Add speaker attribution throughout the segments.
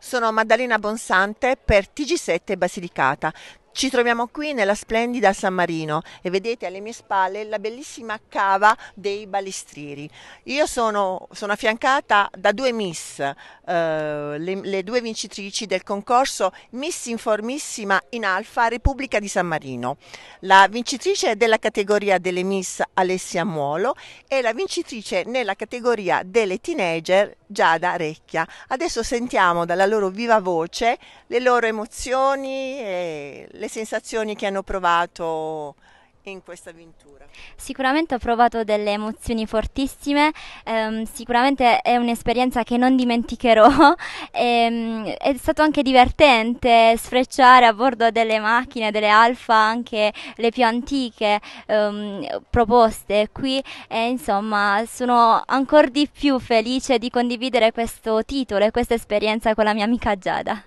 Speaker 1: Sono Maddalena Bonsante per TG7 Basilicata. Ci troviamo qui nella splendida San Marino e vedete alle mie spalle la bellissima cava dei Balestrieri. Io sono, sono affiancata da due miss, eh, le, le, due vincitrici del concorso Miss Informissima in Alfa Repubblica di San Marino. La vincitrice della categoria delle miss Alessia Muolo e la vincitrice nella categoria delle teenager Giada Recchia. Adesso sentiamo dalla loro viva voce le loro emozioni e le sensazioni che hanno provato in questa avventura?
Speaker 2: Sicuramente ho provato delle emozioni fortissime, ehm, sicuramente è un'esperienza che non dimenticherò, ehm, è stato anche divertente sfrecciare a bordo delle macchine, delle Alfa, anche le più antiche ehm, proposte qui e insomma sono ancora di più felice di condividere questo titolo e questa esperienza con la mia amica Giada.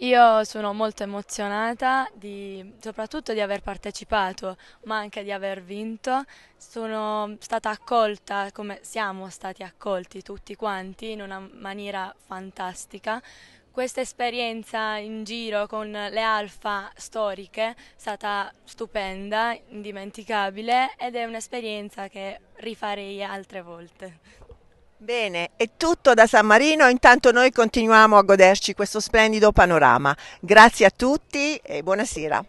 Speaker 3: Io sono molto emozionata di, soprattutto di aver partecipato ma anche di aver vinto. Sono stata accolta come siamo stati accolti tutti quanti in una maniera fantastica. Questa esperienza in giro con le alfa storiche è stata stupenda, indimenticabile ed è un'esperienza che rifarei altre volte.
Speaker 1: Bene, è tutto da San Marino, intanto noi continuiamo a goderci questo splendido panorama. Grazie a tutti e buonasera.